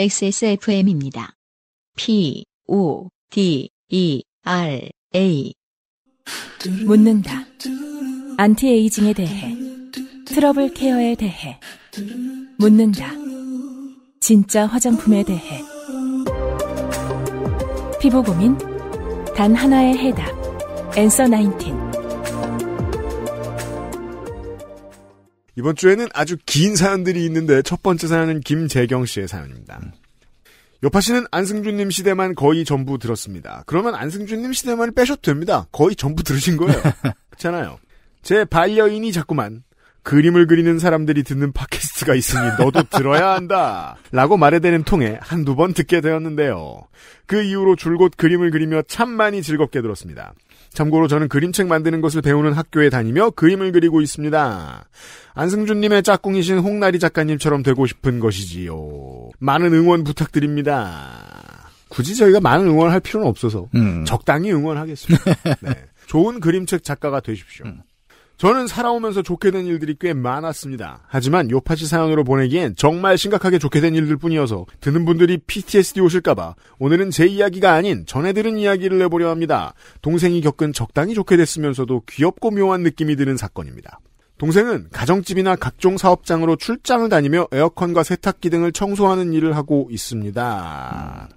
XSFM입니다. P, O, D, E, R, A. 묻는다. 안티에이징에 대해. 트러블 케어에 대해. 묻는다. 진짜 화장품에 대해. 피부 고민? 단 하나의 해답. 엔서 나인틴. 이번 주에는 아주 긴 사연들이 있는데 첫 번째 사연은 김재경 씨의 사연입니다. 여파 씨는 안승준님 시대만 거의 전부 들었습니다. 그러면 안승준님 시대만 빼셔도 됩니다. 거의 전부 들으신 거예요. 그렇잖아요. 제 반려인이 자꾸만 그림을 그리는 사람들이 듣는 팟캐스트가 있으니 너도 들어야 한다. 라고 말해대는 통에 한두 번 듣게 되었는데요. 그 이후로 줄곧 그림을 그리며 참 많이 즐겁게 들었습니다. 참고로 저는 그림책 만드는 것을 배우는 학교에 다니며 그림을 그리고 있습니다. 안승준님의 짝꿍이신 홍나리 작가님처럼 되고 싶은 것이지요. 많은 응원 부탁드립니다. 굳이 저희가 많은 응원할 필요는 없어서 음. 적당히 응원하겠습니다. 네. 좋은 그림책 작가가 되십시오. 음. 저는 살아오면서 좋게 된 일들이 꽤 많았습니다. 하지만 요파시 사연으로 보내기엔 정말 심각하게 좋게 된 일들 뿐이어서 듣는 분들이 PTSD 오실까봐 오늘은 제 이야기가 아닌 전해 들은 이야기를 내보려 합니다. 동생이 겪은 적당히 좋게 됐으면서도 귀엽고 묘한 느낌이 드는 사건입니다. 동생은 가정집이나 각종 사업장으로 출장을 다니며 에어컨과 세탁기 등을 청소하는 일을 하고 있습니다.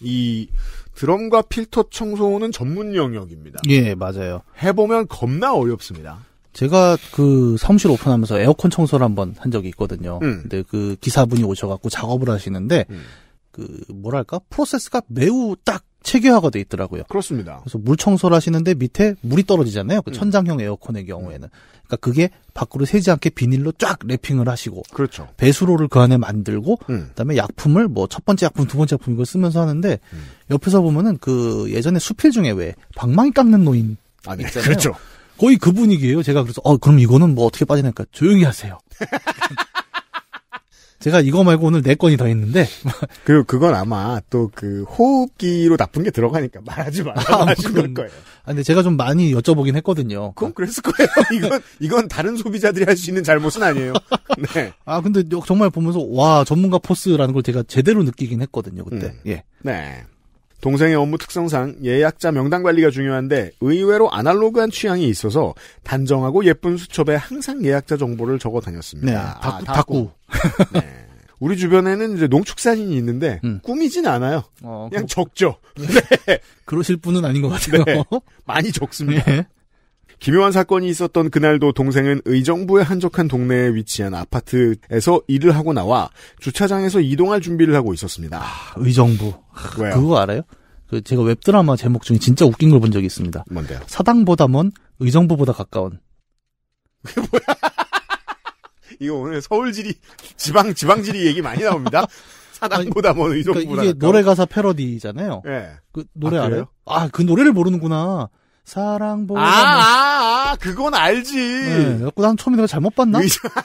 이 드럼과 필터 청소는 전문 영역입니다. 예, 맞아요. 해보면 겁나 어렵습니다. 제가 그 사무실 오픈하면서 에어컨 청소를 한 번 한 적이 있거든요. 음. 근데 그 기사분이 오셔갖고 작업을 하시는데 음. 그 뭐랄까 프로세스가 매우 딱 체계화가 돼 있더라고요. 그렇습니다. 그래서 물 청소를 하시는데 밑에 물이 떨어지잖아요. 그 음. 천장형 에어컨의 경우에는. 그러니까 그게 밖으로 새지 않게 비닐로 쫙 랩핑을 하시고. 그렇죠. 배수로를 그 안에 만들고 음. 그다음에 약품을 뭐 첫 번째 약품, 두 번째 약품 이걸 쓰면서 하는데 음. 옆에서 보면은 그 예전에 수필 중에 왜 방망이 깎는 노인 아니, 있잖아요. 그렇죠. 거의 그 분위기예요. 제가 그래서 어 그럼 이거는 뭐 어떻게 빠지니까 조용히 하세요. 제가 이거 말고 오늘 네 건이 더 있는데. 그리고 그건 아마 또 그 호흡기로 나쁜 게 들어가니까 말하지 말라 아, 하신 걸 거예요. 아, 근데 제가 좀 많이 여쭤보긴 했거든요. 그럼 그랬을 거예요. 이건 이건 다른 소비자들이 할 수 있는 잘못은 아니에요. 네. 아 근데 정말 보면서 와 전문가 포스라는 걸 제가 제대로 느끼긴 했거든요 그때. 음. 예. 네. 동생의 업무 특성상 예약자 명단 관리가 중요한데 의외로 아날로그한 취향이 있어서 단정하고 예쁜 수첩에 항상 예약자 정보를 적어 다녔습니다. 네, 닭구. 아, 닭구. 네. 우리 주변에는 이제 농축산인이 있는데 음. 꾸미진 않아요. 어, 그냥 그... 적죠. 네. 그러실 분은 아닌 것 같아요. 네. 많이 적습니다. 네. 기묘한 사건이 있었던 그날도 동생은 의정부의 한적한 동네에 위치한 아파트에서 일을 하고 나와 주차장에서 이동할 준비를 하고 있었습니다. 아, 의정부. 아, 왜요? 그거 알아요? 그 제가 웹드라마 제목 중에 진짜 웃긴 걸 본 적이 있습니다. 뭔데요? 사당보다 먼 의정부보다 가까운. 그게 뭐야? 이거 오늘 서울지리 지방 지방지리 얘기 많이 나옵니다. 사당보다 먼 의정부보다. 그러니까 이게 가까운. 노래 가사 패러디잖아요. 예. 네. 그 노래 아, 알아요? 아 그 노래를 모르는구나. 사랑보다. 아, 아, 아, 그건 알지. 네, 그래난 처음에 내가 잘못 봤나?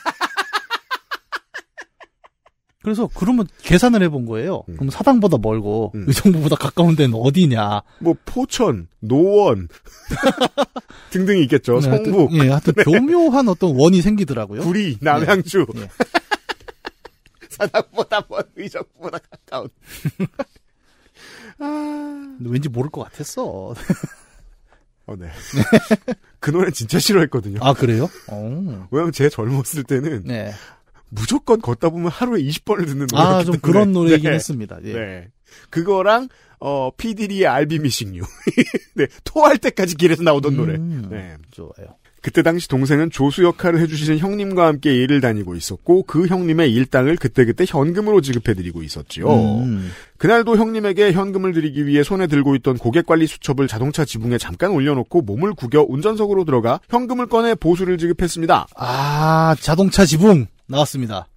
그래서 그러면 계산을 해본 거예요. 음. 그럼 사당보다 멀고 음. 의정부보다 가까운 데는 어디냐? 뭐 포천, 노원 등등이 있겠죠. 네, 성북. 예, 하여튼 네. 교묘한 어떤 원이 생기더라고요. 구리, 남양주. 예, 예. 사당보다 먼 의정부보다 가까운. 아... 왠지 모를 것 같았어. 어, 네. 그 노래 진짜 싫어했거든요. 아, 그래요? 어. 왜냐면 제 젊었을 때는 네. 무조건 걷다 보면 하루에 20번을 듣는 노래. 아, 좀 때문에. 그런 노래이긴 네. 했습니다. 예. 네. 그거랑 어 피디리의 알비 미싱 유. 네. 토할 때까지 길에서 나오던 음, 노래. 네. 좋아요. 그때 당시 동생은 조수 역할을 해주시는 형님과 함께 일을 다니고 있었고 그 형님의 일당을 그때그때 현금으로 지급해드리고 있었지요. 음. 그날도 형님에게 현금을 드리기 위해 손에 들고 있던 고객관리 수첩을 자동차 지붕에 잠깐 올려놓고 몸을 구겨 운전석으로 들어가 현금을 꺼내 보수를 지급했습니다. 아 자동차 지붕 나왔습니다.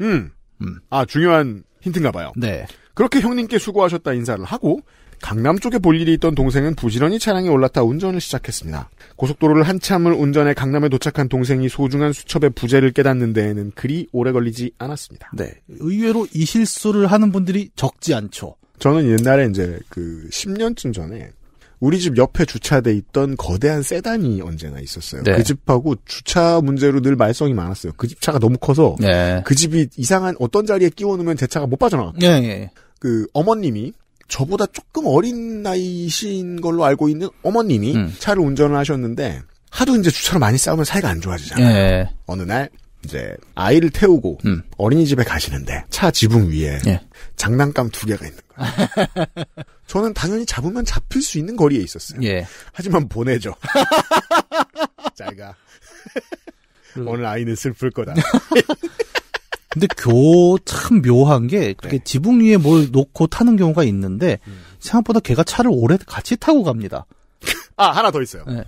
음. 음. 아 중요한 힌트인가 봐요. 네. 그렇게 형님께 수고하셨다 인사를 하고 강남 쪽에 볼 일이 있던 동생은 부지런히 차량에 올라타 운전을 시작했습니다. 고속도로를 한참을 운전해 강남에 도착한 동생이 소중한 수첩의 부재를 깨닫는 데에는 그리 오래 걸리지 않았습니다. 네. 의외로 이 실수를 하는 분들이 적지 않죠. 저는 옛날에 이제 그 10년쯤 전에 우리 집 옆에 주차돼 있던 거대한 세단이 언제나 있었어요. 네. 그 집하고 주차 문제로 늘 말썽이 많았어요. 그 집 차가 너무 커서 네. 그 집이 이상한 어떤 자리에 끼워 놓으면 제 차가 못 빠져나왔고. 네. 예, 예. 그 어머님이 저보다 조금 어린 나이신 걸로 알고 있는 어머님이 음. 차를 운전을 하셨는데 하도 이제 주차를 많이 싸우면 사이가 안 좋아지잖아요. 예. 어느 날 이제 아이를 태우고 음. 어린이집에 가시는데 차 지붕 위에 예. 장난감 두 개가 있는 거예요. 저는 당연히 잡으면 잡힐 수 있는 거리에 있었어요. 예. 하지만 보내죠. 자기가 음. 오늘 아이는 슬플 거다. 근데 교 참 묘한 게 그게 네. 지붕 위에 뭘 놓고 타는 경우가 있는데 음. 생각보다 걔가 차를 오래 같이 타고 갑니다. 아 하나 더 있어요. 네.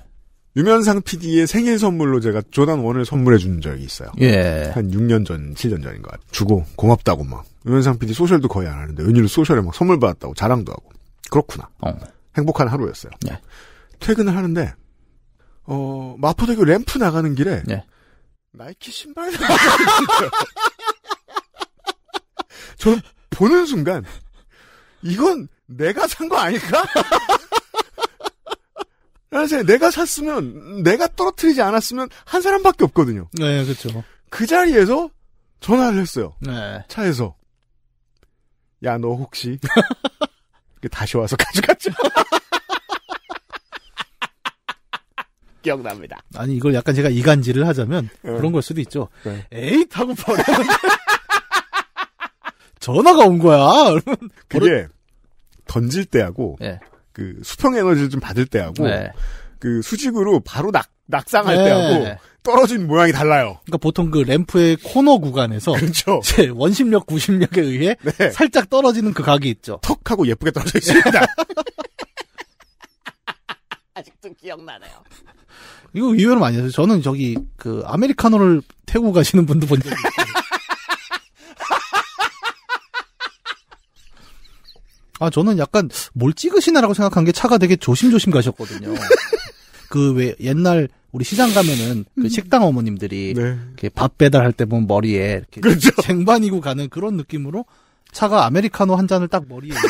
유면상 PD의 생일 선물로 제가 조난 원을 선물해 준 적이 있어요. 예. 한 6년 전, 7년 전인 것 같아요. 주고 고맙다고 막 유면상 PD 소셜도 거의 안 하는데 은유로 소셜에 막 선물 받았다고 자랑도 하고 그렇구나. 어. 행복한 하루였어요. 예. 퇴근을 하는데 어 마포대교 램프 나가는 길에 예. 나이키 신발 저는 보는 순간 이건 내가 산 거 아닐까? 사실 아, 내가 샀으면 내가 떨어뜨리지 않았으면 한 사람밖에 없거든요. 네, 그렇죠. 그 자리에서 전화를 했어요. 네. 차에서 야너 혹시 다시 와서 가져갔죠. 기억납니다. 아니 이걸 약간 제가 이간질을 하자면 네. 그런 걸 수도 있죠. 네. 에잇 하고 버려. 전화가 온 거야. 그게 던질 때하고 네. 그 수평 에너지를 좀 받을 때하고 네. 그 수직으로 바로 낙 낙상할 네. 때하고 떨어진 모양이 달라요. 그러니까 보통 그 램프의 코너 구간에서 그렇죠. 원심력 구심력에 의해 네. 살짝 떨어지는 그 각이 있죠. 턱하고 예쁘게 떨어져 있습니다. 아직도 기억나네요. 이거 의외로 많이 하세요. 저는 저기 그 아메리카노를 태우고 가시는 분도 본 적이 있어요. 아, 저는 약간 뭘 찍으시나라고 생각한 게 차가 되게 조심조심 가셨거든요. 그 왜 옛날 우리 시장 가면은 그 음. 식당 어머님들이 네. 이렇게 밥 배달할 때 보면 머리에 이렇게 그렇죠. 쟁반이고 가는 그런 느낌으로 차가 아메리카노 한 잔을 딱 머리에 이렇게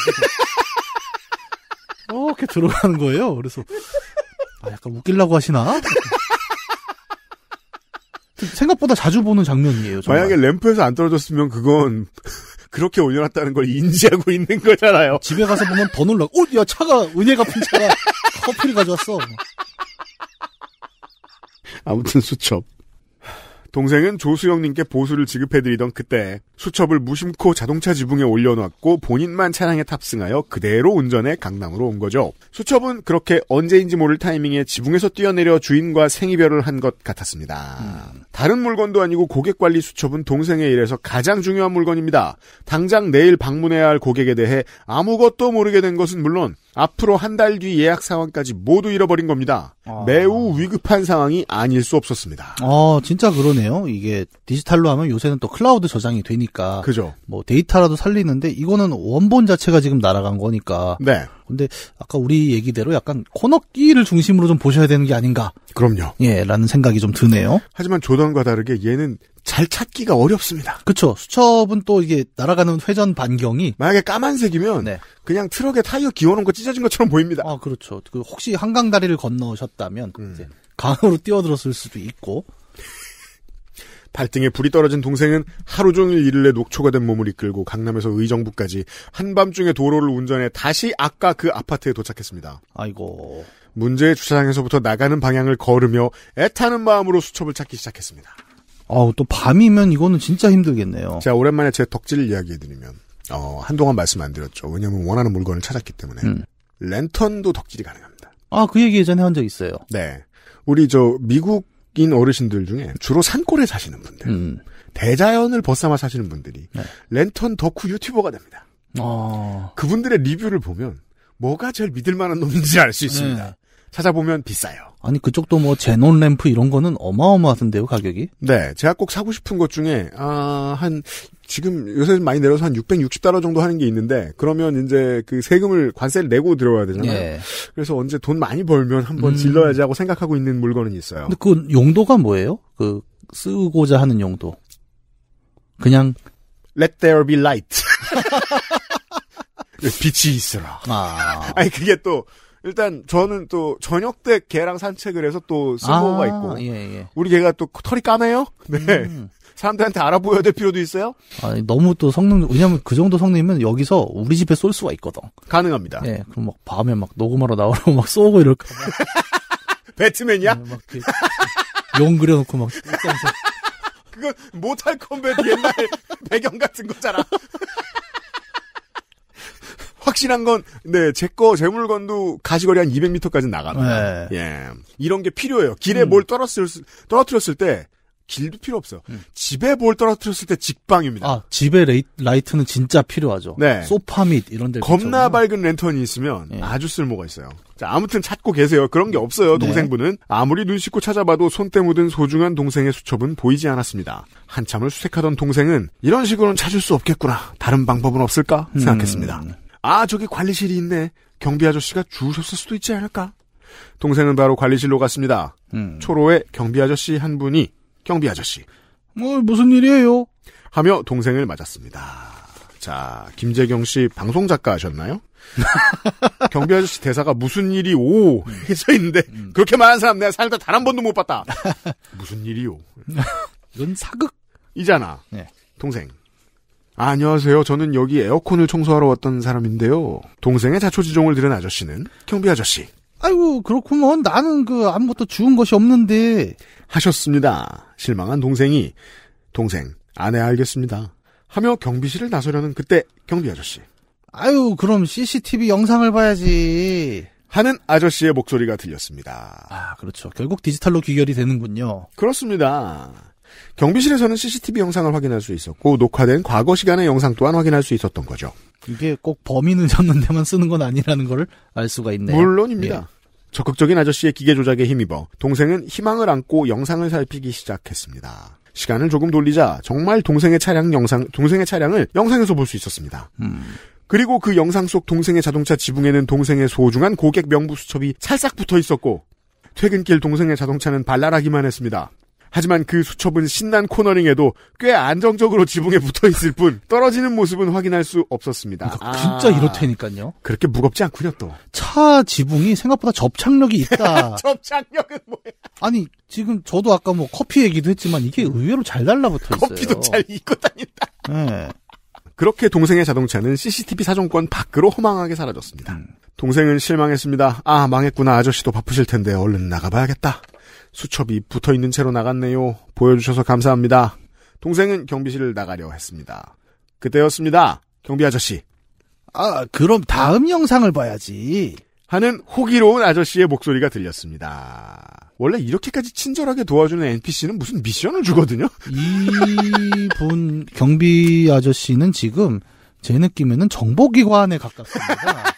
들어가는 거예요. 그래서 아 약간 웃길라고 하시나? 생각보다 자주 보는 장면이에요. 정말. 만약에 램프에서 안 떨어졌으면 그건 그렇게 올려놨다는 걸 인지하고 있는 거잖아요. 집에 가서 보면 더 놀라. 오, 어, 야 차가 은혜 갚은 차가 커피를 가져왔어. 아무튼 수첩. 동생은 조수영님께 보수를 지급해드리던 그때 수첩을 무심코 자동차 지붕에 올려놓았고 본인만 차량에 탑승하여 그대로 운전해 강남으로 온 거죠. 수첩은 그렇게 언제인지 모를 타이밍에 지붕에서 뛰어내려 주인과 생이별을 한 것 같았습니다. 음. 다른 물건도 아니고 고객관리 수첩은 동생의 일에서 가장 중요한 물건입니다. 당장 내일 방문해야 할 고객에 대해 아무것도 모르게 된 것은 물론 앞으로 한 달 뒤 예약 상황까지 모두 잃어버린 겁니다. 아. 매우 위급한 상황이 아닐 수 없었습니다. 아, 진짜 그러네요. 이게 디지털로 하면 요새는 또 클라우드 저장이 되니까. 그죠. 뭐 데이터라도 살리는데 이거는 원본 자체가 지금 날아간 거니까. 네. 근데 아까 우리 얘기대로 약간 코너끼를 중심으로 좀 보셔야 되는 게 아닌가. 그럼요. 예, 라는 생각이 좀 드네요. 하지만 조던과 다르게 얘는 잘 찾기가 어렵습니다. 그렇죠. 수첩은 또 이게 날아가는 회전 반경이 만약에 까만색이면 네. 그냥 트럭에 타이어 기어놓은 거 찢어진 것처럼 보입니다. 아 그렇죠. 그 혹시 한강 다리를 건너셨다면 음. 강으로 뛰어들었을 수도 있고 발등에 불이 떨어진 동생은 하루 종일 일을 해 녹초가 된 몸을 이끌고 강남에서 의정부까지 한밤중에 도로를 운전해 다시 아까 그 아파트에 도착했습니다. 아이고. 문제의 주차장에서부터 나가는 방향을 걸으며 애타는 마음으로 수첩을 찾기 시작했습니다. 아우 또 밤이면 이거는 진짜 힘들겠네요. 제 오랜만에 제 덕질 을 이야기해드리면 어, 한동안 말씀 안 드렸죠. 왜냐하면 원하는 물건을 찾았기 때문에 음. 랜턴도 덕질이 가능합니다. 아 그 얘기 예전에 한 적 있어요. 네, 우리 저 미국 인 어르신들 중에 주로 산골에 사시는 분들, 음. 대자연을 벗삼아 사시는 분들이 네. 랜턴 덕후 유튜버가 됩니다. 어... 그분들의 리뷰를 보면 뭐가 제일 믿을 만한 놈인지 알 수 있습니다. 네. 찾아보면 비싸요. 아니 그쪽도 뭐 제논 램프 이런 거는 어마어마하던데요 가격이? 네, 제가 꼭 사고 싶은 것 중에 아, 한 지금 요새 많이 내려서 한 660달러 정도 하는 게 있는데 그러면 이제 그 세금을 관세를 내고 들어와야 되잖아요. 예. 그래서 언제 돈 많이 벌면 한번 음. 질러야지 하고 생각하고 있는 물건은 있어요. 근데 그 용도가 뭐예요? 그 쓰고자 하는 용도. 그냥 Let there be light. 빛이 있어라. 아. 아니 그게 또 일단 저는 또 저녁 때 개랑 산책을 해서 또쓰고가 아, 있고 예, 예. 우리 개가 또 털이 까매요. 네. 음. 사람들한테 알아보여야 될 필요도 있어요? 아니, 너무 또 성능, 왜냐면 그 정도 성능이면 여기서 우리 집에 쏠 수가 있거든. 가능합니다. 예, 그럼 막 밤에 막 녹음하러 나오라고 막 쏘고 이럴까. 배트맨이야? 네, 예, 막용 그려놓고 막. 그건 모탈 컴뱃 옛날 배경 같은 거잖아. 확실한 건, 네, 제 거, 제 물건도 가시거리 한 200m까지 나가요. 네. 예. 이런 게 필요해요. 길에 음. 뭘 떨어뜨렸을, 떨어뜨렸을 때, 길도 필요 없어요. 음. 집에 뭘 떨어뜨렸을 때 직방입니다. 아, 집에 레이, 라이트는 진짜 필요하죠. 네. 소파 및 이런 데 겁나 밝은 랜턴이 있으면 네. 아주 쓸모가 있어요. 자, 아무튼 찾고 계세요. 그런 게 없어요, 네. 동생분은. 네. 아무리 눈 씻고 찾아봐도 손때 묻은 소중한 동생의 수첩은 보이지 않았습니다. 한참을 수색하던 동생은 이런 식으로는 찾을 수 없겠구나. 다른 방법은 없을까? 음. 생각했습니다. 음. 아, 저기 관리실이 있네. 경비 아저씨가 주우셨을 수도 있지 않을까? 동생은 바로 관리실로 갔습니다. 음. 초로에 경비 아저씨 한 분이 경비 아저씨. 뭐 무슨 일이에요? 하며 동생을 맞았습니다. 자, 김재경 씨 방송 작가 하셨나요? 경비 아저씨 대사가 무슨 일이 오 해서 있는데 음. 음. 그렇게 많은 사람 내가 살다 단 한 번도 못 봤다. 무슨 일이요? 이건 사극이잖아. 네. 동생. 아, 안녕하세요. 저는 여기 에어컨을 청소하러 왔던 사람인데요. 동생의 자초지종을 들은 아저씨는 경비 아저씨. 아이고 그렇구먼 나는 그 아무것도 주운 것이 없는데 하셨습니다. 실망한 동생이 동생 아내 알겠습니다. 하며 경비실을 나서려는 그때 경비 아저씨. 아유 그럼 CCTV 영상을 봐야지. 하는 아저씨의 목소리가 들렸습니다. 아 그렇죠. 결국 디지털로 귀결이 되는군요. 그렇습니다. 경비실에서는 CCTV 영상을 확인할 수 있었고 녹화된 과거 시간의 영상 또한 확인할 수 있었던 거죠. 이게 꼭 범인을 잡는 데만 쓰는 건 아니라는 걸 알 수가 있네요. 물론입니다. 예. 적극적인 아저씨의 기계 조작에 힘입어 동생은 희망을 안고 영상을 살피기 시작했습니다. 시간을 조금 돌리자 정말 동생의 차량 영상, 동생의 차량을 영상에서 볼 수 있었습니다. 음. 그리고 그 영상 속 동생의 자동차 지붕에는 동생의 소중한 고객 명부 수첩이 찰싹 붙어 있었고 퇴근길 동생의 자동차는 발랄하기만 했습니다. 하지만 그 수첩은 신난 코너링에도 꽤 안정적으로 지붕에 붙어 있을 뿐 떨어지는 모습은 확인할 수 없었습니다. 그러니까 진짜 아. 이렇다니까요. 그렇게 무겁지 않군요 또. 차 지붕이 생각보다 접착력이 있다. 접착력은 뭐야? 아니 지금 저도 아까 뭐 커피 얘기도 했지만 이게 의외로 잘 달라붙어 있어요. 커피도 잘 입고 다닌다. 네. 그렇게 동생의 자동차는 CCTV 사정권 밖으로 허망하게 사라졌습니다. 음. 동생은 실망했습니다. 아 망했구나 아저씨도 바쁘실 텐데 얼른 나가봐야겠다. 수첩이 붙어 있는 채로 나갔네요. 보여주셔서 감사합니다. 동생은 경비실을 나가려 했습니다. 그때였습니다. 경비 아저씨. 아, 그럼 다음 영상을 봐야지. 하는 호기로운 아저씨의 목소리가 들렸습니다. 원래 이렇게까지 친절하게 도와주는 NPC는 무슨 미션을 주거든요? 이분, 경비 아저씨는 지금 제 느낌에는 정보기관에 가깝습니다.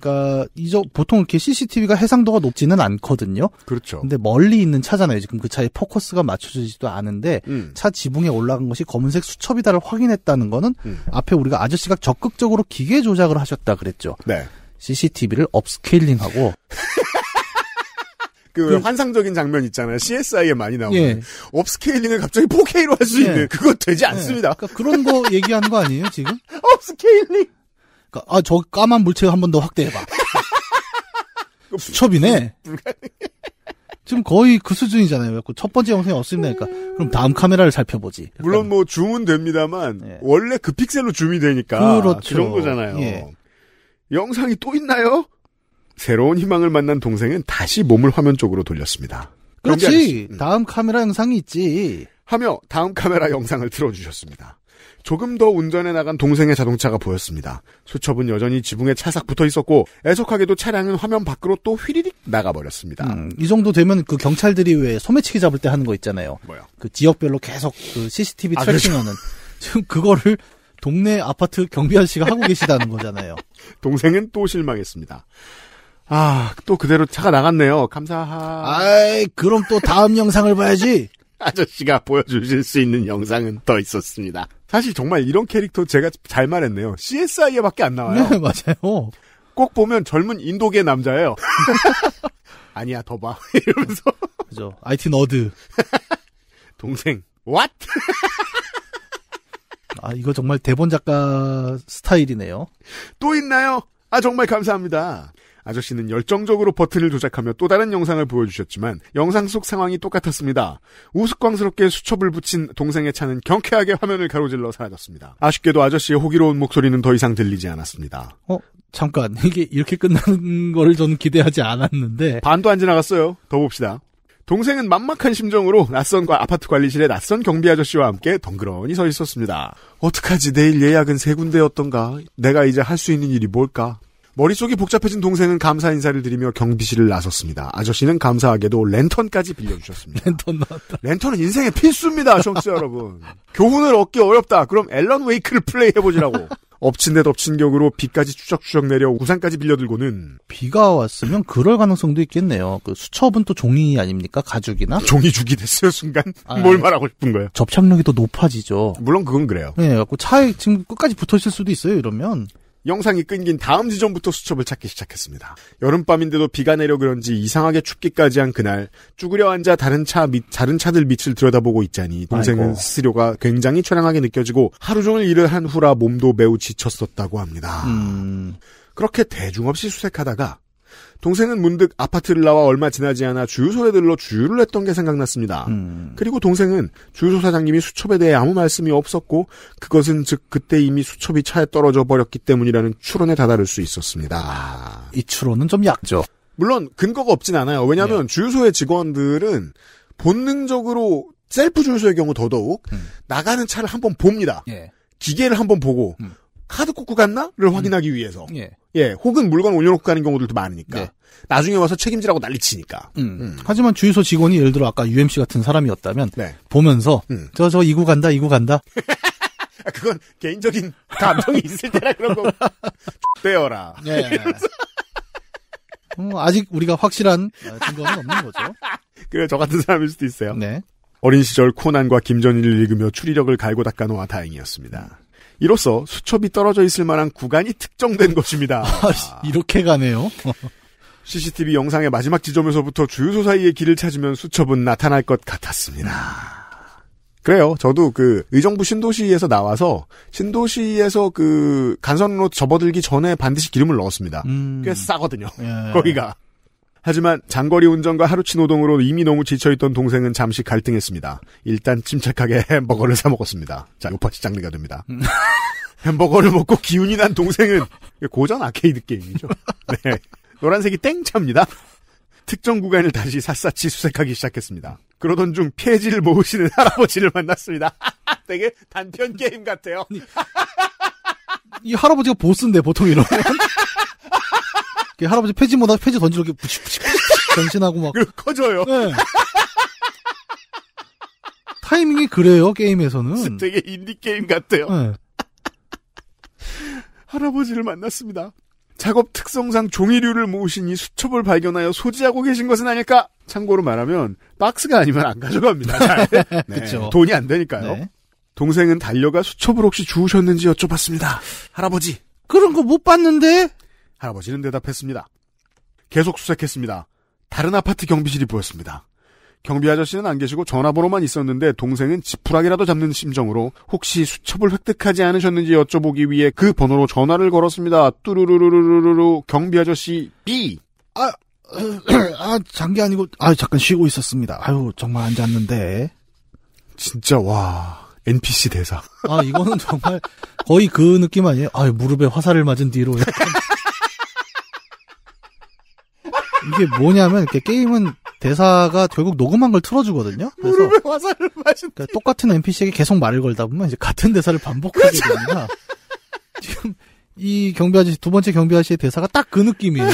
그러니까 이저 보통 이렇게 CCTV가 해상도가 높지는 않거든요. 그렇죠. 근데 멀리 있는 차잖아요. 지금 그 차의 포커스가 맞춰지지도 않은데 음. 차 지붕에 올라간 것이 검은색 수첩이다를 확인했다는 거는 음. 앞에 우리가 아저씨가 적극적으로 기계 조작을 하셨다 그랬죠. 네. CCTV를 업스케일링하고 그, 그, 환상적인 장면 있잖아요. CSI에 많이 나오는 예. 업스케일링을 갑자기 4K로 할수 예. 있는 그거 되지 예. 않습니다. 예. 그러니까 그런 거 얘기하는 거 아니에요 지금? 업스케일링. 아, 저 까만 물체 한번 더 확대해봐. 수첩이네. 지금 거의 그 수준이잖아요. 그 첫 번째 영상이 없습니다니까. 그럼 다음 카메라를 살펴보지. 약간. 물론 뭐 줌은 됩니다만 예. 원래 그 픽셀로 줌이 되니까 그렇죠. 그런 거잖아요. 예. 영상이 또 있나요? 새로운 희망을 만난 동생은 다시 몸을 화면 쪽으로 돌렸습니다. 그렇지. 음. 다음 카메라 영상이 있지. 하며 다음 카메라 영상을 틀어주셨습니다. 조금 더 운전해 나간 동생의 자동차가 보였습니다. 수첩은 여전히 지붕에 차삭 붙어 있었고 애석하게도 차량은 화면 밖으로 또 휘리릭 나가버렸습니다. 음, 이 정도 되면 그 경찰들이 왜 소매치기 잡을 때 하는 거 있잖아요. 뭐요? 그 지역별로 계속 그 CCTV 아, 트하는 그렇죠. 지금 그거를 동네 아파트 경비 아저씨가 하고 계시다는 거잖아요. 동생은 또 실망했습니다. 아, 또 그대로 차가 나갔네요. 감사하. 아이, 그럼 또 다음 영상을 봐야지. 아저씨가 보여주실 수 있는 영상은 더 있었습니다. 사실 정말 이런 캐릭터 제가 잘 말했네요. CSI에밖에 안 나와요. 네, 맞아요. 꼭 보면 젊은 인도계 남자예요. 아니야, 더 봐. 이러면서. 그죠. IT 너드. 동생, what? 아, 이거 정말 대본 작가 스타일이네요. 또 있나요? 아, 정말 감사합니다. 아저씨는 열정적으로 버튼을 조작하며 또 다른 영상을 보여주셨지만 영상 속 상황이 똑같았습니다. 우스꽝스럽게 수첩을 붙인 동생의 차는 경쾌하게 화면을 가로질러 사라졌습니다. 아쉽게도 아저씨의 호기로운 목소리는 더 이상 들리지 않았습니다. 어? 잠깐 이게 이렇게 끝나는 거를 저는 기대하지 않았는데 반도 안 지나갔어요. 더 봅시다. 동생은 막막한 심정으로 낯선 아파트 관리실에 낯선 경비 아저씨와 함께 덩그러니 서 있었습니다. 어떡하지? 내일 예약은 세 군데였던가? 내가 이제 할 수 있는 일이 뭘까? 머릿속이 복잡해진 동생은 감사 인사를 드리며 경비실을 나섰습니다. 아저씨는 감사하게도 랜턴까지 빌려주셨습니다. 랜턴 나왔다. 랜턴은 인생의 필수입니다, 청취자 여러분. 교훈을 얻기 어렵다. 그럼 앨런 웨이크를 플레이해보지라고. 엎친 데 덮친 격으로 비까지 추적추적 내려 우산까지 빌려들고는 비가 왔으면 그럴 가능성도 있겠네요. 그 수첩은 또 종이 아닙니까? 가죽이나? 종이죽이 됐어요, 순간. 아, 뭘 예. 말하고 싶은 거예요? 접착력이 더 높아지죠. 물론 그건 그래요. 네, 갖고 차에 지금 끝까지 붙어 있을 수도 있어요, 이러면. 영상이 끊긴 다음 지점부터 수첩을 찾기 시작했습니다. 여름밤인데도 비가 내려 그런지 이상하게 춥기까지 한 그날 쭈그려 앉아 다른 차 밑, 다른 차들 밑을 들여다보고 있자니 동생은 아이고. 스스로가 굉장히 처량하게 느껴지고 하루 종일 일을 한 후라 몸도 매우 지쳤었다고 합니다. 음... 그렇게 대중 없이 수색하다가 동생은 문득 아파트를 나와 얼마 지나지 않아 주유소에 들러 주유를 했던 게 생각났습니다. 음. 그리고 동생은 주유소 사장님이 수첩에 대해 아무 말씀이 없었고 그것은 즉 그때 이미 수첩이 차에 떨어져 버렸기 때문이라는 추론에 다다를 수 있었습니다. 이 추론은 좀 약죠. 물론 근거가 없진 않아요. 왜냐하면 네. 주유소의 직원들은 본능적으로 셀프 주유소의 경우 더더욱 음. 나가는 차를 한번 봅니다. 예. 기계를 한번 보고 음. 카드 꽂고 갔나를 음. 확인하기 위해서. 예. 예, 혹은 물건 올려놓고 가는 경우들도 많으니까. 네. 나중에 와서 책임지라고 난리치니까. 음. 음. 하지만 주유소 직원이 예를 들어 아까 UMC 같은 사람이었다면 네. 보면서 음. 저저 이구 간다 이구 간다. 아, 그건 개인적인 감정이 있을 때라 그런 거. 떼어라. 네. 예. 음, 아직 우리가 확실한 어, 증거는 없는 거죠. 그래 저 같은 사람일 수도 있어요. 네. 어린 시절 코난과 김전일을 읽으며 추리력을 갈고 닦아놓아 다행이었습니다. 이로써 수첩이 떨어져 있을 만한 구간이 특정된 것입니다. 아, 이렇게 가네요. CCTV 영상의 마지막 지점에서부터 주유소 사이의 길을 찾으면 수첩은 나타날 것 같았습니다. 그래요. 저도 그 의정부 신도시에서 나와서 신도시에서 그 간선로 접어들기 전에 반드시 기름을 넣었습니다. 음. 꽤 싸거든요. 예. 거기가. 하지만 장거리 운전과 하루치 노동으로 이미 너무 지쳐있던 동생은 잠시 갈등했습니다. 일단 침착하게 햄버거를 사 먹었습니다. 자, 요파시 장르가 됩니다. 음. 햄버거를 먹고 기운이 난 동생은 고전 아케이드 게임이죠. 네. 노란색이 땡차입니다. 특정 구간을 다시 샅샅이 수색하기 시작했습니다. 그러던 중 폐지를 모으시는 할아버지를 만났습니다. 되게 단편 게임 같아요. 이 할아버지가 보스인데 보통 이러면 할아버지 폐지 못하고 폐지 던지로 이렇게 부치부치 변신하고 막 커져요. 네. 타이밍이 그래요 게임에서는. 되게 인디 게임 같아요. 네. 할아버지를 만났습니다. 작업 특성상 종이류를 모으시니 수첩을 발견하여 소지하고 계신 것은 아닐까? 참고로 말하면 박스가 아니면 안 가져갑니다. 네. 그죠 돈이 안 되니까요. 네. 동생은 달려가 수첩을 혹시 주우셨는지 여쭤봤습니다. 할아버지. 그런 거 못 봤는데? 할아버지는 대답했습니다. 계속 수색했습니다. 다른 아파트 경비실이 보였습니다. 경비 아저씨는 안 계시고 전화번호만 있었는데 동생은 지푸라기라도 잡는 심정으로 혹시 수첩을 획득하지 않으셨는지 여쭤보기 위해 그 번호로 전화를 걸었습니다. 뚜루루루루루루 경비 아저씨 B. 아, 아, 잔게 아니고 아 잠깐 쉬고 있었습니다. 아유 정말 앉았는데 진짜 와 NPC 대사. 아 이거는 정말 거의 그 느낌 아니에요? 아 무릎에 화살을 맞은 뒤로 약간. 이게 뭐냐면 이렇게 게임은 대사가 결국 녹음한 걸 틀어주거든요. 그래서 화살을 그러니까 똑같은 NPC에게 계속 말을 걸다 보면 이제 같은 대사를 반복하게 됩니다. 지금 이 경비 아저씨 두 번째 경비 아저씨의 대사가 딱 그 느낌이에요.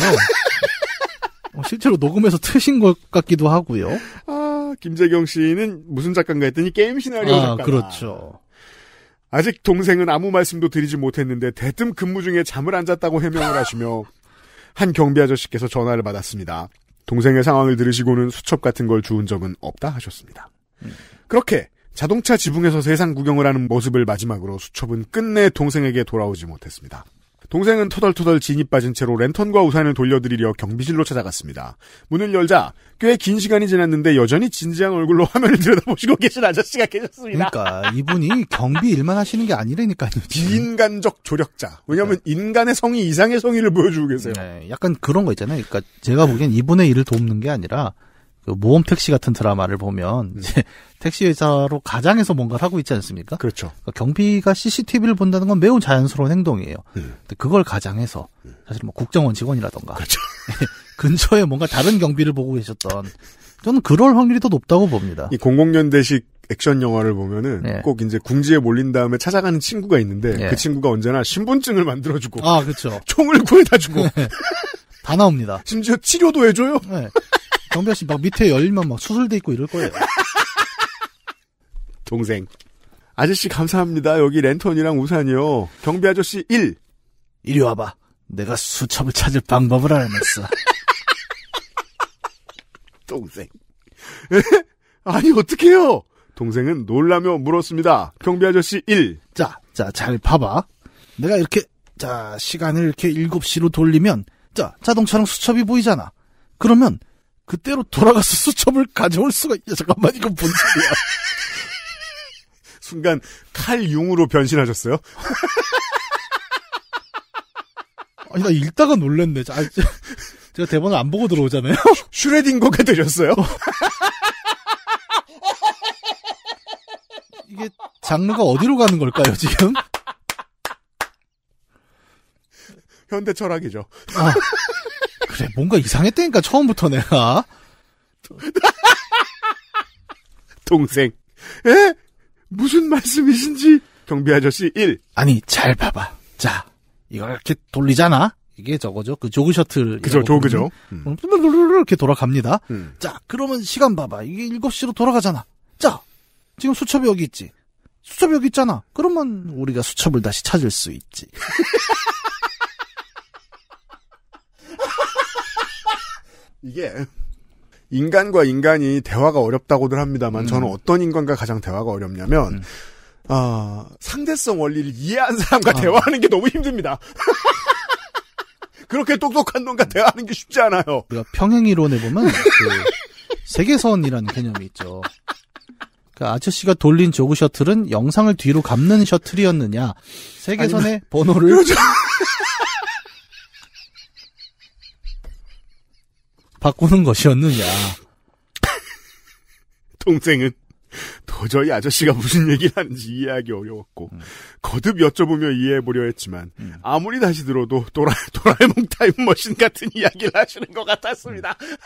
어, 실제로 녹음해서 트신 것 같기도 하고요. 아 김재경 씨는 무슨 작가인가 했더니 게임 시나리오 아, 작가. 그렇죠. 아직 동생은 아무 말씀도 드리지 못했는데 대뜸 근무 중에 잠을 안 잤다고 해명을 하시며 한 경비 아저씨께서 전화를 받았습니다. 동생의 상황을 들으시고는 수첩 같은 걸 주운 적은 없다 하셨습니다. 그렇게 자동차 지붕에서 세상 구경을 하는 모습을 마지막으로 수첩은 끝내 동생에게 돌아오지 못했습니다. 동생은 토덜토덜 진이 빠진 채로 랜턴과 우산을 돌려드리려 경비실로 찾아갔습니다. 문을 열자 꽤 긴 시간이 지났는데 여전히 진지한 얼굴로 화면을 들여다보시고 계신 아저씨가 계셨습니다. 그러니까 이분이 경비 일만 하시는 게 아니라니까요. 비인간적 조력자. 왜냐하면 네. 인간의 성의 이상의 성의를 보여주고 계세요. 네, 약간 그런 거 있잖아요. 그러니까 제가 보기엔 이분의 일을 돕는 게 아니라 그 모험 택시 같은 드라마를 보면 음. 이제 택시 회사로 가장해서 뭔가를 하고 있지 않습니까? 그렇죠. 그러니까 경비가 CCTV를 본다는 건 매우 자연스러운 행동이에요. 음. 근데 그걸 가장해서 음. 사실 뭐 국정원 직원이라던가 그렇죠. 근처에 뭔가 다른 경비를 보고 계셨던 저는 그럴 확률이 더 높다고 봅니다. 이 00년대식 액션 영화를 보면은 예. 꼭 이제 궁지에 몰린 다음에 찾아가는 친구가 있는데 예. 그 친구가 언제나 신분증을 만들어주고 아 그렇죠 총을 구해다 주고 네. 다 나옵니다. 심지어 치료도 해줘요. 네. 경비아씨막 밑에 열리면 막 수술돼 있고 이럴 거예요. 동생. 아저씨 감사합니다. 여기 랜턴이랑 우산이요. 경비 아저씨 1. 이리 와봐. 내가 수첩을 찾을 방법을 알아냈어. 동생. 아니 어떡해요. 동생은 놀라며 물었습니다. 경비 아저씨 1. 자, 자, 잘 봐봐. 내가 이렇게 자, 시간을 이렇게 7시로 돌리면 자, 자동차랑 수첩이 보이잖아. 그러면 그때로 돌아가서 수첩을 가져올 수가 있냐? 잠깐만 이건 뭔 소리야? 순간 칼융으로 변신하셨어요? 아니 나 읽다가 놀랬네. 아, 제가 대본을 안 보고 들어오잖아요. 슈레딩거가 되셨어요? 이게 장르가 어디로 가는 걸까요 지금? 현대 철학이죠. 아. 그래 뭔가 이상했다니까 처음부터 내가 동생 에? 무슨 말씀이신지 경비 아저씨 1 아니 잘 봐봐 자 이걸 이렇게 돌리잖아 이게 저거죠 그 조그 셔틀 그죠 조 그죠 음. 이렇게 돌아갑니다 음. 자 그러면 시간 봐봐 이게 7시로 돌아가잖아 자 지금 수첩이 여기 있지 수첩이 여기 있잖아 그러면 우리가 수첩을 다시 찾을 수 있지 이게 인간과 인간이 대화가 어렵다고들 합니다만 음. 저는 어떤 인간과 가장 대화가 어렵냐면 음. 어, 상대성 원리를 이해한 사람과 아. 대화하는 게 너무 힘듭니다. 그렇게 똑똑한 놈과 음. 대화하는 게 쉽지 않아요. 우리가 평행이론에 보면 그 세계선이라는 개념이 있죠. 그러니까 아저씨가 돌린 조그 셔틀은 영상을 뒤로 감는 셔틀이었느냐. 세계선의 아니면, 번호를 그렇 바꾸는 것이었느냐. 동생은 도저히 아저씨가 무슨 얘기를 하는지 이해하기 어려웠고 음. 거듭 여쭤보며 이해해보려 했지만 음. 아무리 다시 들어도 도라, 도라에몽 타임머신 같은 이야기를 하시는 것 같았습니다. 음.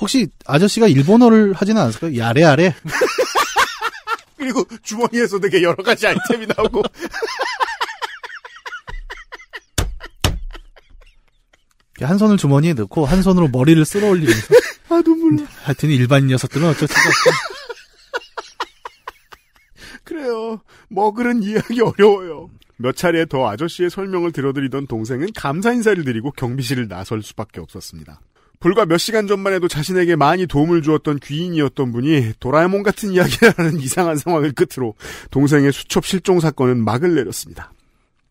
혹시 아저씨가 일본어를 하지는 않았을까요? 야레야레? 그리고 주머니에서 되게 여러 가지 아이템이 나오고 한 손을 주머니에 넣고 한 손으로 머리를 쓸어 올리면서 아 눈물 나. 하여튼 일반 녀석들은 어쩔 수가 없다. 그래요. 먹으은 이해하기 어려워요. 몇 차례 더 아저씨의 설명을 들어드리던 동생은 감사 인사를 드리고 경비실을 나설 수밖에 없었습니다. 불과 몇 시간 전만 해도 자신에게 많이 도움을 주었던 귀인이었던 분이 도라에몽 같은 이야기라는 이상한 상황을 끝으로 동생의 수첩 실종 사건은 막을 내렸습니다.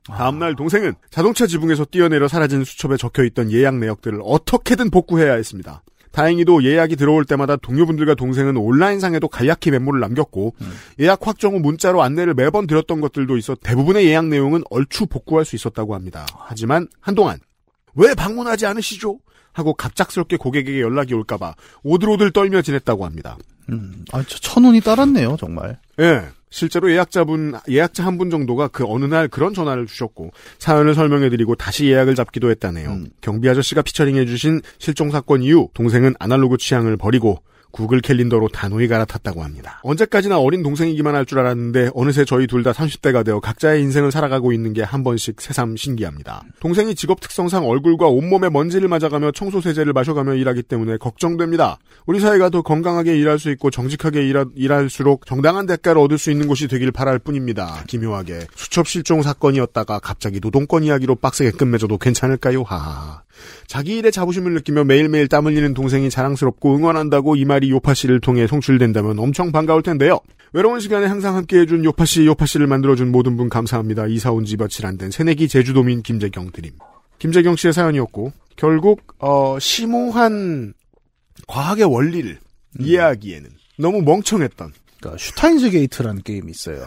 아. 다음날 동생은 자동차 지붕에서 뛰어내려 사라진 수첩에 적혀있던 예약 내역들을 어떻게든 복구해야 했습니다. 다행히도 예약이 들어올 때마다 동료분들과 동생은 온라인상에도 간략히 메모를 남겼고 음. 예약 확정 후 문자로 안내를 매번 드렸던 것들도 있어 대부분의 예약 내용은 얼추 복구할 수 있었다고 합니다. 하지만 한동안 왜 방문하지 않으시죠? 하고 갑작스럽게 고객에게 연락이 올까봐 오들오들 떨며 지냈다고 합니다. 음, 아, 천 원이 따랐네요, 정말. 예. 실제로 예약자분, 예약자 한 분 정도가 그 어느 날 그런 전화를 주셨고, 사연을 설명해드리고 다시 예약을 잡기도 했다네요. 음. 경비 아저씨가 피처링해주신 실종 사건 이후, 동생은 아날로그 취향을 버리고, 구글 캘린더로 단호히 갈아탔다고 합니다. 언제까지나 어린 동생이기만 할 줄 알았는데 어느새 저희 둘 다 30대가 되어 각자의 인생을 살아가고 있는 게 한 번씩 새삼 신기합니다. 동생이 직업 특성상 얼굴과 온몸에 먼지를 맞아가며 청소 세제를 마셔가며 일하기 때문에 걱정됩니다. 우리 사회가 더 건강하게 일할 수 있고 정직하게 일하, 일할수록 정당한 대가를 얻을 수 있는 곳이 되길 바랄 뿐입니다. 기묘하게 수첩 실종 사건이었다가 갑자기 노동권 이야기로 빡세게 끝맺어도 괜찮을까요? 하하. 자기 일에 자부심을 느끼며 매일매일 땀 흘리는 동생이 자랑스럽고 응원한다고 이 말이 요파 씨를 통해 송출된다면 엄청 반가울 텐데요. 외로운 시간에 항상 함께해준 요파 씨, 요파 씨를 만들어준 모든 분 감사합니다. 이사 온지 며칠 안된 새내기 제주도민 김재경 드림. 김재경 씨의 사연이었고 결국 어, 심오한 과학의 원리를 음. 이해하기에는 너무 멍청했던. 그러니까 슈타인즈 게이트라는 게임이 있어요.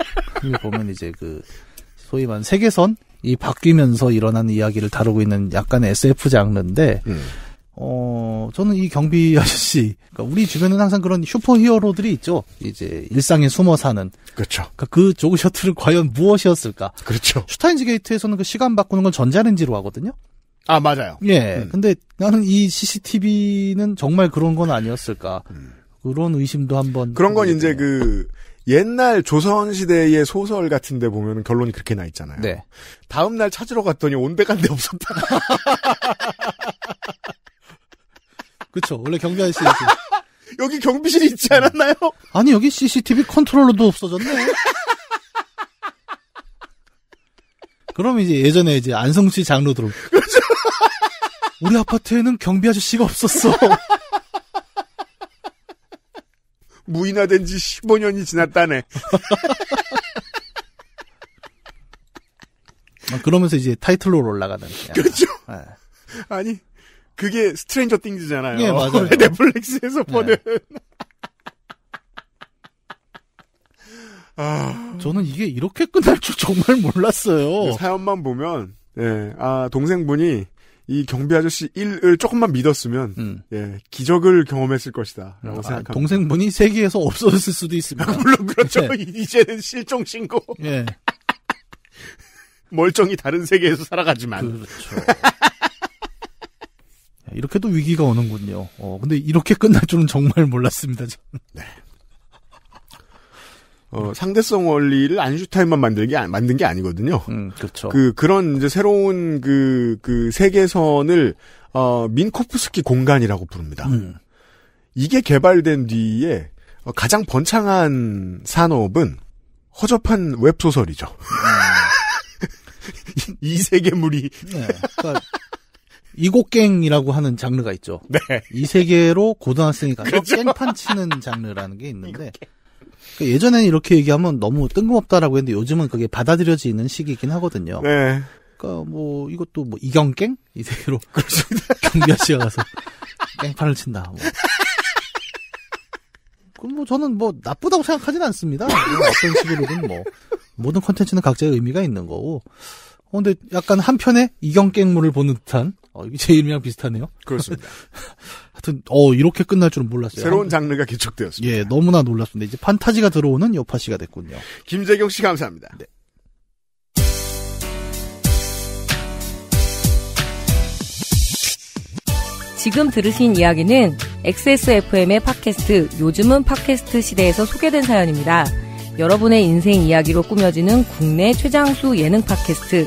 보면 이제 그 소위 말 세계선 이 바뀌면서 일어나는 이야기를 다루고 있는 약간의 SF 장르인데 음. 어, 저는 이 경비 아저씨, 그러니까 우리 주변에는 항상 그런 슈퍼 히어로들이 있죠. 이제 일상에 숨어 사는. 그렇죠. 그러니까 그 조그 셔틀은 과연 무엇이었을까? 그렇죠. 슈타인즈 게이트에서는 그 시간 바꾸는 건 전자레인지로 하거든요. 아, 맞아요. 예. 음. 근데 나는 이 CCTV는 정말 그런 건 아니었을까? 음. 그런 의심도 한번. 그런 건 이제 그 옛날 조선시대의 소설 같은 데 보면 결론이 그렇게 나 있잖아요. 네. 다음 날 찾으러 갔더니 온데간데 없었다. 그렇죠. 원래 경비 아저씨 여기 경비실이 있지 않았나요? 아니 여기 CCTV 컨트롤러도 없어졌네. 그럼 이제 예전에 이제 안성시 장로들 그렇죠. 우리 아파트에는 경비 아저씨가 없었어. 무인화된 지 15년이 지났다네. 아, 그러면서 이제 타이틀로 올라가는. 그렇죠. 네. 아니, 그게 스트레인저 띵즈잖아요. 예, 네, 맞아요. 넷플릭스에서 보는. 네. 아. 저는 이게 이렇게 끝날 줄 정말 몰랐어요. 사연만 보면, 예, 아, 동생분이 이 경비 아저씨 1을 조금만 믿었으면 음. 예, 기적을 경험했을 것이다라고 아, 생각합니다. 동생분이 세계에서 없어졌을 수도 있습니다. 물론 그렇죠. 네. 이제는 실종 신고. 예. 멀쩡히 다른 세계에서 살아가지만. 그렇죠. 이렇게도 위기가 오는군요. 어, 근데 이렇게 끝날 줄은 정말 몰랐습니다. 저는. 네. 어, 상대성 원리를 안슈타인만 만들게 아, 만든 게 아니거든요. 음, 그렇죠. 그 그런 이제 새로운 그그 그 세계선을 어, 민코프스키 공간이라고 부릅니다. 음. 이게 개발된 뒤에 어, 가장 번창한 산업은 허접한 웹 소설이죠. 음. 이, 세계물이 네, 그러니까 이곡갱이라고 하는 장르가 있죠. 네. 이 세계로 고등학생이 가서 그렇죠? 깽판 치는 장르라는 게 있는데 이곡갱. 그러니까 예전에는 이렇게 얘기하면 너무 뜬금없다라고 했는데 요즘은 그게 받아들여지는 시기이긴 하거든요. 네. 그러니까 뭐 이것도 뭐 이경깽 이대로 경비아씨가 가서 깽판을 친다. 뭐. 그럼 뭐 저는 뭐 나쁘다고 생각하진 않습니다. 뭐 어떤 식으로든 뭐 모든 컨텐츠는 각자의 의미가 있는 거고. 어, 근데 약간 한편에 이경깽물을 보는 듯한 어, 제 이름이랑 비슷하네요. 그렇습니다. 하여튼 어 이렇게 끝날 줄은 몰랐어요. 새로운 장르가 개척되었습니다. 예, 너무나 놀랐습니다. 이제 판타지가 들어오는 여파시가 됐군요. 김재경 씨 감사합니다. 네. 지금 들으신 이야기는 XSFM의 팟캐스트 요즘은 팟캐스트 시대에서 소개된 사연입니다. 여러분의 인생 이야기로 꾸며지는 국내 최장수 예능 팟캐스트